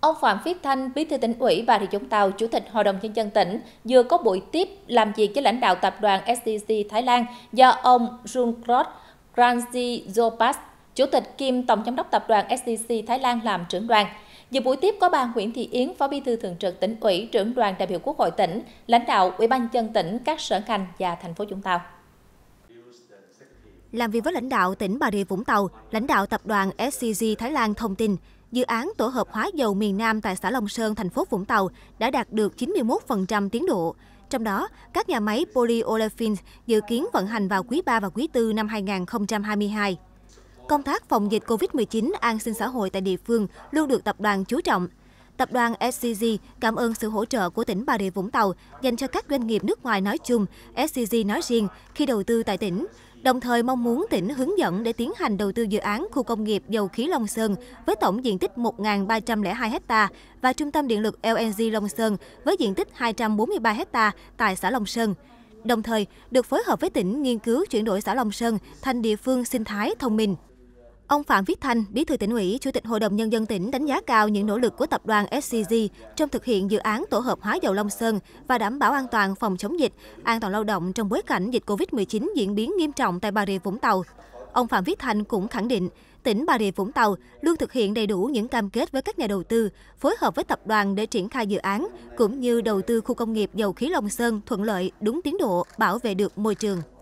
Ông Phạm Phiết Thanh, Bí thư tỉnh ủy Bà Rịa Vũng Tàu, Chủ tịch Hội đồng Nhân dân tỉnh, vừa có buổi tiếp làm việc với lãnh đạo tập đoàn STC Thái Lan do ông Junkrot Granji Zopas, Chủ tịch kiêm Tổng Giám đốc Tập đoàn STC Thái Lan làm trưởng đoàn. Dự buổi tiếp có bà Nguyễn Thị Yến, Phó Bí thư Thường trực tỉnh ủy, trưởng đoàn đại biểu Quốc hội tỉnh, lãnh đạo Ủy ban dân tỉnh, các sở ngành và thành phố Vũng Tàu. Làm việc với lãnh đạo tỉnh Bà Rịa Vũng Tàu, lãnh đạo tập đoàn SCG Thái Lan thông tin, Dự án tổ hợp hóa dầu miền Nam tại xã Long Sơn, thành phố Vũng Tàu đã đạt được 91% tiến độ. Trong đó, các nhà máy polyolefins dự kiến vận hành vào quý 3 và quý 4 năm 2022. Công tác phòng dịch COVID-19 an sinh xã hội tại địa phương luôn được tập đoàn chú trọng. Tập đoàn SCG cảm ơn sự hỗ trợ của tỉnh Bà Rịa Vũng Tàu dành cho các doanh nghiệp nước ngoài nói chung, SCG nói riêng khi đầu tư tại tỉnh đồng thời mong muốn tỉnh hướng dẫn để tiến hành đầu tư dự án khu công nghiệp dầu khí Long Sơn với tổng diện tích 1.302 ha và trung tâm điện lực LNG Long Sơn với diện tích 243 ha tại xã Long Sơn. Đồng thời, được phối hợp với tỉnh nghiên cứu chuyển đổi xã Long Sơn thành địa phương sinh thái thông minh. Ông Phạm Viết Thanh, Bí thư tỉnh ủy, Chủ tịch Hội đồng Nhân dân tỉnh đánh giá cao những nỗ lực của tập đoàn SCG trong thực hiện dự án tổ hợp hóa dầu Long Sơn và đảm bảo an toàn phòng chống dịch, an toàn lao động trong bối cảnh dịch COVID-19 diễn biến nghiêm trọng tại Bà Rịa Vũng Tàu. Ông Phạm Viết Thanh cũng khẳng định, tỉnh Bà Rịa Vũng Tàu luôn thực hiện đầy đủ những cam kết với các nhà đầu tư, phối hợp với tập đoàn để triển khai dự án, cũng như đầu tư khu công nghiệp dầu khí Long Sơn thuận lợi, đúng tiến độ, bảo vệ được môi trường.